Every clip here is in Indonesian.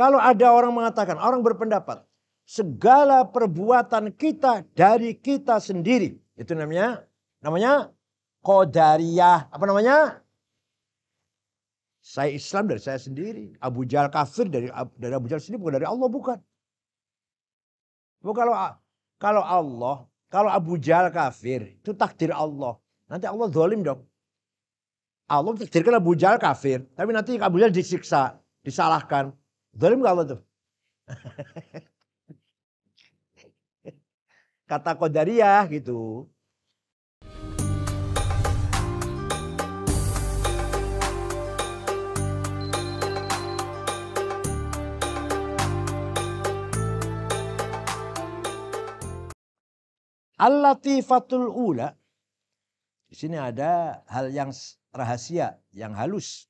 Kalau ada orang mengatakan, orang berpendapat, segala perbuatan kita dari kita sendiri. Itu namanya namanya Qadariyah. Apa namanya? Saya Islam dari saya sendiri. Abu Jahal kafir dari dari Abu Jahal sendiri bukan dari Allah bukan. Bukan kalau kalau Allah, kalau Abu Jahal kafir itu takdir Allah. Nanti Allah zalim dong. Allah takdirkan Abu Jahal kafir, tapi nanti Abu Jahal disiksa, disalahkan. Zalim gak apa tuh? Kata Qadariyah gitu. Al-latifatul ula. Di sini ada hal yang rahasia, yang halus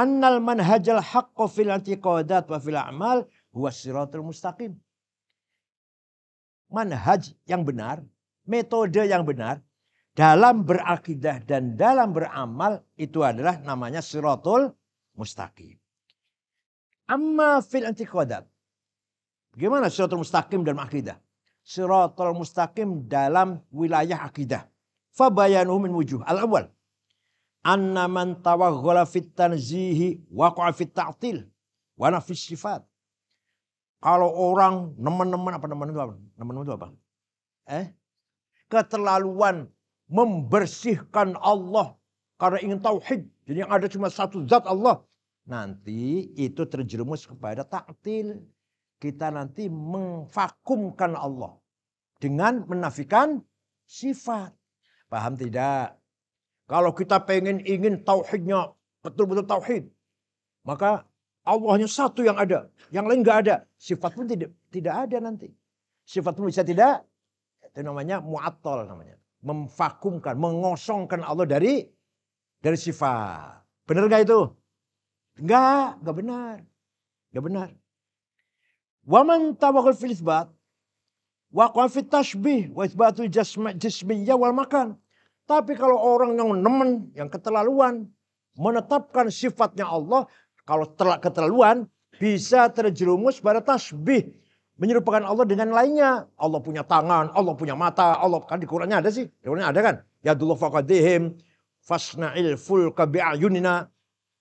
annal manhajal haqqo fil antiqadat wa fil a'mal huwa siratul mustaqim. Manhaj yang benar, metode yang benar dalam berakidah dan dalam beramal itu adalah namanya siratul mustaqim. Amma fil antiqadat. Gimana siratul mustaqim dalam akidah? Siratul mustaqim dalam wilayah akidah. Fabayanu min wujuh. Al-awwal anna man tawaghala fit tanzihi waqa'a fit ta'til wa nafis sifat. Kalau orang nemen-nemen apa nemen itu apa? Nemen itu apa? Eh? Keterlaluan membersihkan Allah karena ingin tauhid. Jadi yang ada cuma satu zat Allah. Nanti itu terjerumus kepada taktil. Kita nanti mengvakumkan Allah dengan menafikan sifat. Paham tidak? Kalau kita pengen ingin tauhidnya betul-betul tauhid, maka Allahnya satu yang ada, yang lain nggak ada. Sifat pun tidak tidak ada nanti. Sifat pun bisa tidak. Itu namanya mu'attal namanya. Memvakumkan, mengosongkan Allah dari dari sifat. Benar nggak itu? Nggak, nggak benar. nggak benar. Waman tawakul fil isbat wa qafit tashbih wa isbatul wal makan. Tapi kalau orang yang nemen, yang keterlaluan, menetapkan sifatnya Allah, kalau telah keterlaluan bisa terjerumus pada tasbih. Menyerupakan Allah dengan lainnya. Allah punya tangan, Allah punya mata, Allah kan di Qurannya ada sih. Di Qurannya ada kan? Ya dulu faqadihim fasna'il fulka bi'ayunina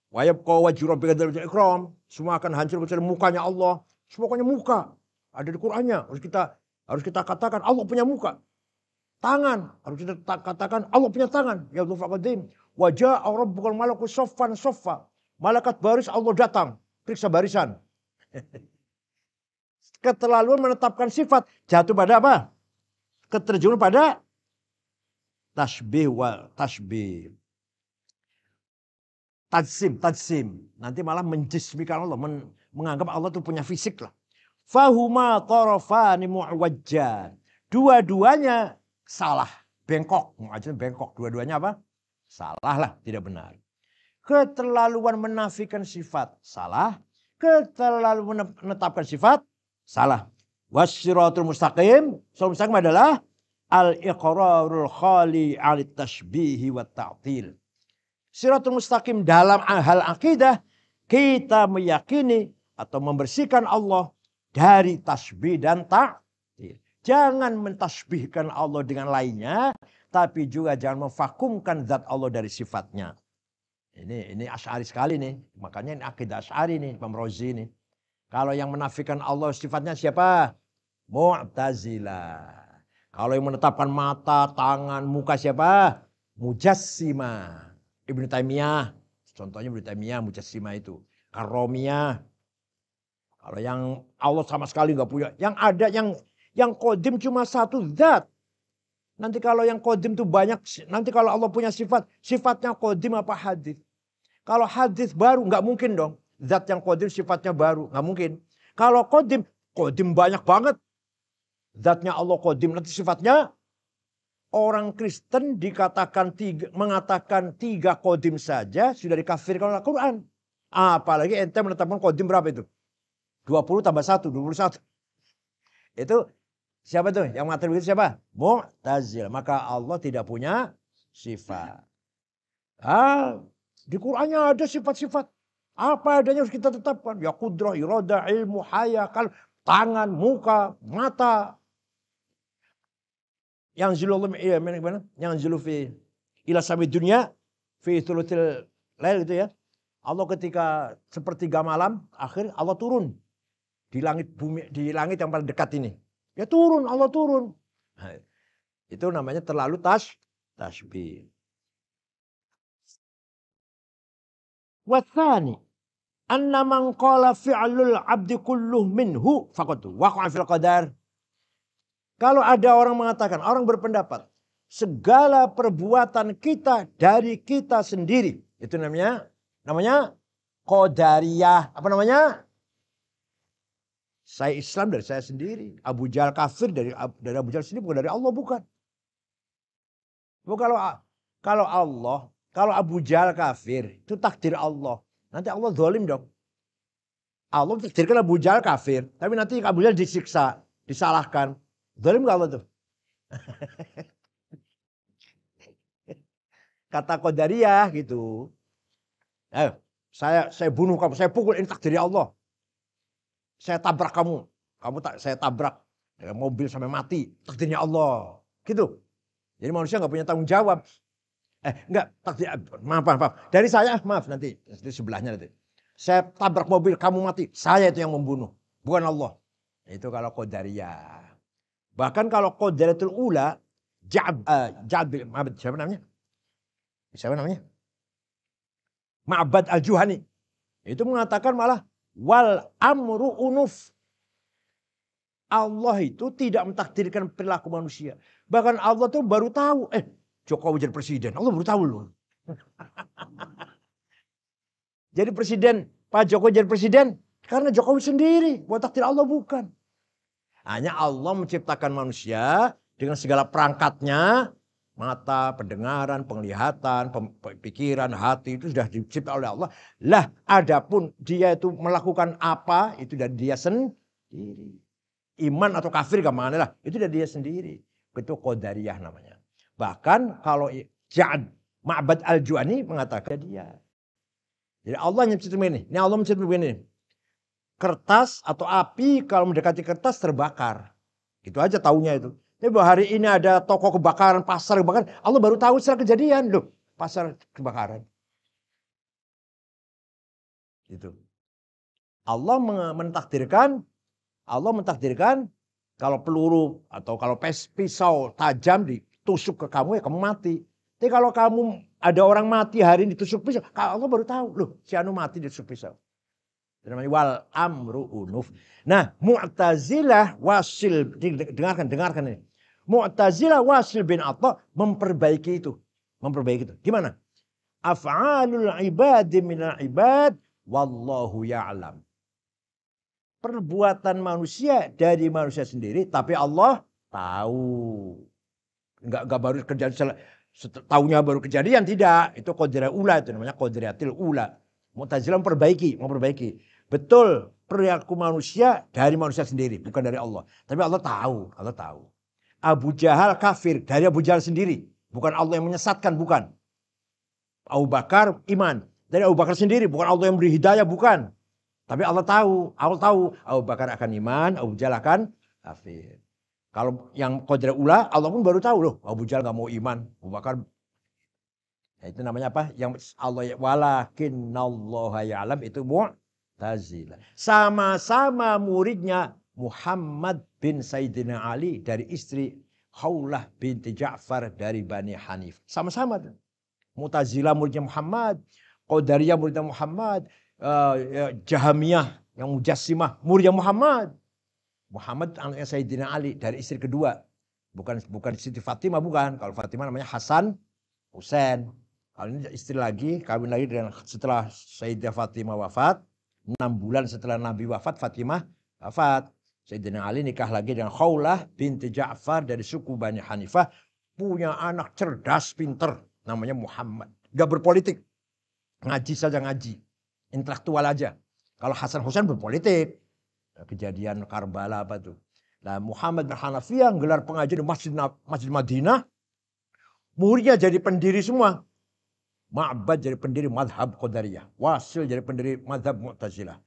wa yabqa wajhu rabbika ikram. Semua akan hancur kecuali mukanya Allah. Semuanya muka. Ada di Qurannya. Harus kita harus kita katakan Allah punya muka. Tangan. Harus kita katakan Allah punya tangan. Ya Allah fakadim Wajah Allah bukan malaku sofan sofa Malaikat baris Allah datang. Periksa barisan. Keterlaluan menetapkan sifat. Jatuh pada apa? Keterjun pada tasbih wa tasbih. Tajsim, tajsim. Nanti malah menjismikan Allah. Men, menganggap Allah itu punya fisik lah. Fahuma tarafani mu'wajjan. Dua-duanya salah, bengkok. Mengajarkan bengkok, dua-duanya apa? Salah lah, tidak benar. Keterlaluan menafikan sifat, salah. Keterlaluan menetapkan sifat, salah. Wasiratul mustaqim, suratul mustaqim adalah al-iqrarul khali al tashbihi wa ta'til. Siratul mustaqim dalam hal akidah, kita meyakini atau membersihkan Allah dari tasbih dan tak Jangan mentasbihkan Allah dengan lainnya, tapi juga jangan memvakumkan zat Allah dari sifatnya. Ini ini asyari sekali nih, makanya ini akidah asyari nih, pemrozi nih. Kalau yang menafikan Allah sifatnya siapa? Mu'tazilah. Kalau yang menetapkan mata, tangan, muka siapa? Mujassima. Ibnu Taimiyah. Contohnya Ibnu Taimiyah, Mujassima itu. Karomiyah. Kalau yang Allah sama sekali nggak punya. Yang ada yang yang kodim cuma satu zat. Nanti kalau yang kodim itu banyak, nanti kalau Allah punya sifat, sifatnya kodim apa hadis? Kalau hadis baru nggak mungkin dong. Zat yang kodim sifatnya baru, nggak mungkin. Kalau kodim, kodim banyak banget. Zatnya Allah kodim, nanti sifatnya orang Kristen dikatakan tiga, mengatakan tiga kodim saja sudah dikafirkan oleh quran Apalagi ente menetapkan kodim berapa itu? 20 tambah 1, 21. Itu Siapa tuh yang mengatakan begitu siapa? Mu'tazil. Maka Allah tidak punya sifat. Ah, di Qur'annya ada sifat-sifat. Apa adanya harus kita tetapkan. Ya kudrah, iroda, ilmu, haya, kal, tangan, muka, mata. Yang zilullah, iya, mana? Yang zilu fi ila sami dunia, fi thulutil lail gitu ya. Allah ketika sepertiga malam akhir Allah turun di langit bumi di langit yang paling dekat ini Ya turun, Allah turun. Nah, itu namanya terlalu tas tasbih. Wasani anna man qala fi'lul abdi kulluh minhu faqad waqa'a fil qadar. Kalau ada orang mengatakan, orang berpendapat, segala perbuatan kita dari kita sendiri. Itu namanya namanya qadariyah. Apa namanya? Saya Islam dari saya sendiri. Abu Jahal kafir dari dari Abu Jahal sendiri bukan dari Allah bukan. Bukan kalau kalau Allah, kalau Abu Jahal kafir, itu takdir Allah. Nanti Allah zalim dong. Allah takdirkan Abu Jahal kafir, tapi nanti Abu Jahal disiksa, disalahkan. Zalim gak Allah tuh? Kata Qadariyah gitu. Eh, saya saya bunuh kamu, saya pukul ini takdir Allah saya tabrak kamu. Kamu tak saya tabrak. Ya, mobil sampai mati. Takdirnya Allah. Gitu. Jadi manusia nggak punya tanggung jawab. Eh, enggak, takdir, eh, maaf, maaf, maaf. Dari saya, maaf nanti, di sebelahnya nanti. Saya tabrak mobil, kamu mati. Saya itu yang membunuh, bukan Allah. Itu kalau Qadariyah. Bahkan kalau Qadaratul Ula, Ja'ab, uh, eh, maaf, siapa namanya? Siapa namanya? Ma'bad Al-Juhani. Itu mengatakan malah wal amru unuf. Allah itu tidak mentakdirkan perilaku manusia. Bahkan Allah tuh baru tahu, eh Jokowi jadi presiden. Allah baru tahu loh. jadi presiden, Pak Jokowi jadi presiden. Karena Jokowi sendiri, buat takdir Allah bukan. Hanya Allah menciptakan manusia dengan segala perangkatnya mata, pendengaran, penglihatan, pikiran, hati itu sudah dicipta oleh Allah. Lah, adapun dia itu melakukan apa itu dari dia sendiri. Iman atau kafir kemana lah itu dari dia sendiri. Itu kodariyah namanya. Bahkan kalau Ja'ad Ma'bad Al-Ju'ani mengatakan dia. Jadi Allah yang begini. Ini Allah menciptakan ini. Kertas atau api kalau mendekati kertas terbakar. Itu aja taunya itu. Tapi bahwa hari ini ada toko kebakaran, pasar kebakaran. Allah baru tahu setelah kejadian. Loh, pasar kebakaran. Itu. Allah mentakdirkan, Allah mentakdirkan kalau peluru atau kalau pes, pisau tajam ditusuk ke kamu ya kamu mati. Tapi kalau kamu ada orang mati hari ini ditusuk pisau, Allah baru tahu, loh si Anu mati ditusuk pisau. Namanya wal amru unuf. Nah, Mu'tazilah wasil dengarkan dengarkan ini. Mu'tazilah Wasil bin Atta memperbaiki itu. Memperbaiki itu. Gimana? Af'alul ibadi minal ibad wallahu ya'lam. Perbuatan manusia dari manusia sendiri tapi Allah tahu. Enggak enggak baru kejadian, tahunya baru kejadian tidak. Itu qadrah ula itu namanya qadratil ula. Mu'tazilah memperbaiki, memperbaiki. Betul perilaku manusia dari manusia sendiri, bukan dari Allah. Tapi Allah tahu, Allah tahu. Abu Jahal kafir dari Abu Jahal sendiri. Bukan Allah yang menyesatkan, bukan. Abu Bakar iman dari Abu Bakar sendiri, bukan Allah yang beri hidayah, bukan. Tapi Allah tahu, Allah tahu Abu Bakar akan iman, Abu Jahal akan kafir. Kalau yang kodrat ula, Allah pun baru tahu loh. Abu Jahal gak mau iman, Abu Bakar ya itu namanya apa? Yang Allah Allah ya alam itu mu'tazilah. Sama-sama muridnya Muhammad bin Saidina Ali dari istri Haulah binti Ja'far dari Bani Hanif. Sama-sama. Mutazila muridnya Muhammad, Qadariyah muridnya Muhammad, uh, Jahamiyah yang Mujassimah muridnya Muhammad. Muhammad anaknya Saidina Ali dari istri kedua. Bukan bukan Siti Fatimah bukan. Kalau Fatimah namanya Hasan Husain. Kalau ini istri lagi, kawin lagi dengan setelah Sayyidah Fatimah wafat, enam bulan setelah Nabi wafat, Fatimah wafat. Sayyidina Ali nikah lagi dengan Khawlah binti Ja'far dari suku Bani Hanifah. Punya anak cerdas, pinter. Namanya Muhammad. Gak berpolitik. Ngaji saja ngaji. Intelektual aja. Kalau Hasan Husain berpolitik. Nah, kejadian Karbala apa tuh. Nah Muhammad bin Hanafiyah gelar pengajian di Masjid, Masjid Madinah. Muridnya jadi pendiri semua. Ma'bad jadi pendiri madhab Qadariyah. Wasil jadi pendiri madhab Mu'tazilah.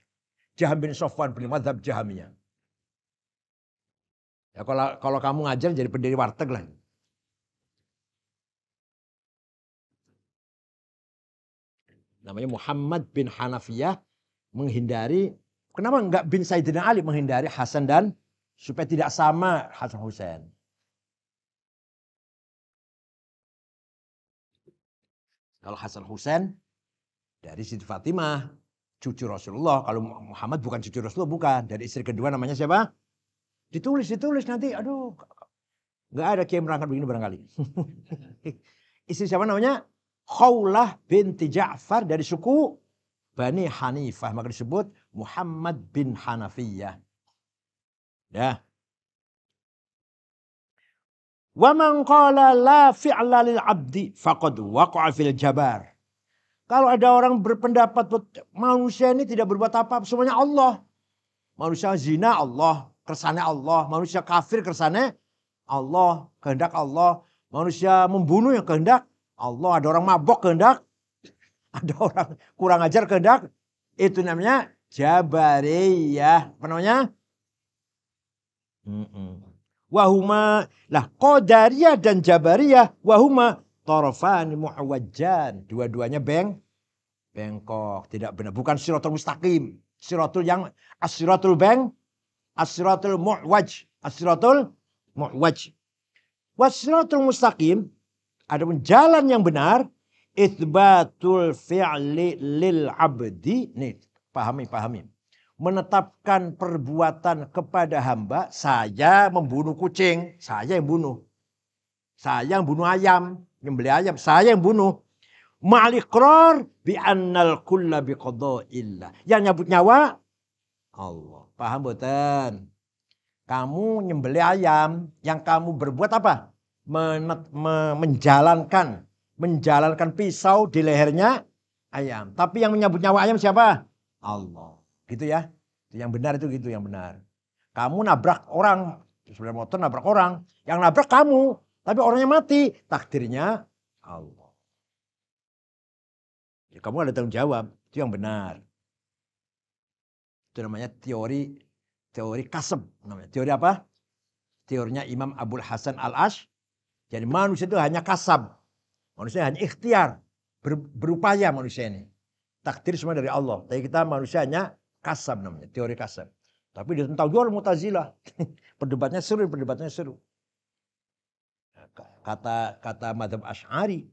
Jaham bin Sofwan pendiri madhab Jahamiyah. Ya kalau kalau kamu ngajar jadi pendiri warteg lah. Namanya Muhammad bin Hanafiyah menghindari kenapa enggak bin Saidina Ali menghindari Hasan dan supaya tidak sama Hasan Husain. Kalau Hasan Husain dari Siti Fatimah, cucu Rasulullah. Kalau Muhammad bukan cucu Rasulullah, bukan. Dari istri kedua namanya siapa? Ditulis, ditulis nanti, aduh, nggak ada kiai merangkat begini barangkali. Istri siapa namanya? Khawlah binti Ja'far dari suku Bani Hanifah. Maka disebut Muhammad bin Hanafiyah. Ya. Wa man qala la fi'la lil abdi faqad waqa'a fil jabar. Kalau ada orang berpendapat manusia ini tidak berbuat apa-apa semuanya Allah. Manusia zina Allah, kersane Allah, manusia kafir kersane Allah, kehendak Allah, manusia membunuh yang kehendak Allah, ada orang mabok kehendak, ada orang kurang ajar kehendak, itu namanya jabariyah. Apa namanya? Mm -mm. Wahuma lah Qadariyah dan Jabariyah wahuma torofan muawajjan. Dua-duanya beng bengkok, tidak benar. Bukan siratul mustaqim. Siratul yang asiratul beng as mu'waj. as mu'waj. Wasiratul mustaqim. Adapun jalan yang benar. itsbatul fi'li lil abdi. Nih, pahami, pahami. Menetapkan perbuatan kepada hamba. Saya membunuh kucing. Saya yang bunuh. Saya yang bunuh ayam. yang Beli ayam. Saya yang bunuh ma'al bi annal kulla bi qada'illah. Yang nyabut nyawa Allah. Paham boten? Kamu nyembeli ayam yang kamu berbuat apa? Menet, me, menjalankan menjalankan pisau di lehernya ayam. Tapi yang menyambut nyawa ayam siapa? Allah. Gitu ya. Yang benar itu gitu yang benar. Kamu nabrak orang, sebelah motor nabrak orang. Yang nabrak kamu, tapi orangnya mati. Takdirnya Allah. Ya, kamu ada tanggung jawab. Itu yang benar. Itu namanya teori teori kasem namanya. Teori apa? Teorinya Imam Abdul Hasan Al-Ash. Jadi manusia itu hanya kasab. Manusia hanya ikhtiar. Ber, berupaya manusia ini. Takdir semua dari Allah. Tapi kita manusia hanya kasab namanya. Teori kasab. Tapi dia tentang jual mutazilah. perdebatnya seru, perdebatannya seru. Kata kata madhab Ash'ari.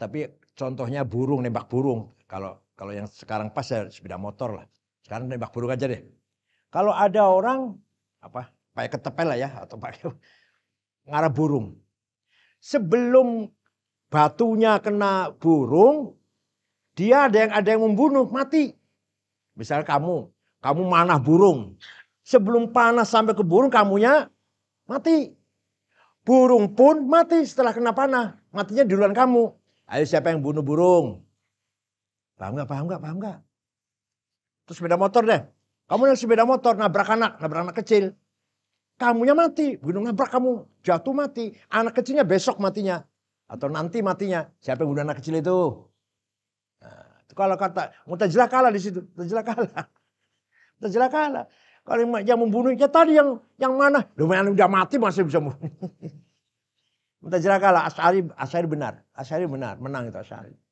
Tapi contohnya burung, nembak burung. Kalau kalau yang sekarang pas ya sepeda motor lah. Sekarang nembak burung aja deh. Kalau ada orang apa pakai ketepel lah ya atau pakai ngarah burung. Sebelum batunya kena burung, dia ada yang ada yang membunuh mati. Misalnya kamu, kamu manah burung. Sebelum panas sampai ke burung kamunya mati. Burung pun mati setelah kena panah. Matinya duluan kamu. Ayo siapa yang bunuh burung? Paham nggak? Paham nggak? Paham nggak? Terus sepeda motor deh. Kamu yang sepeda motor, nabrak anak, nabrak anak kecil. Kamunya mati, gunung nabrak kamu, jatuh mati. Anak kecilnya besok matinya. Atau nanti matinya. Siapa yang bunuh anak kecil itu? Nah, itu kalau kata, mutajilah kalah di situ. Mutajilah kalah. Mutajilah kalah. Kalau yang, yang membunuhnya tadi yang yang mana? Lumayan udah mati masih bisa membunuh. mutajilah kalah. Asari, Asari benar. Asari benar, menang itu Asari.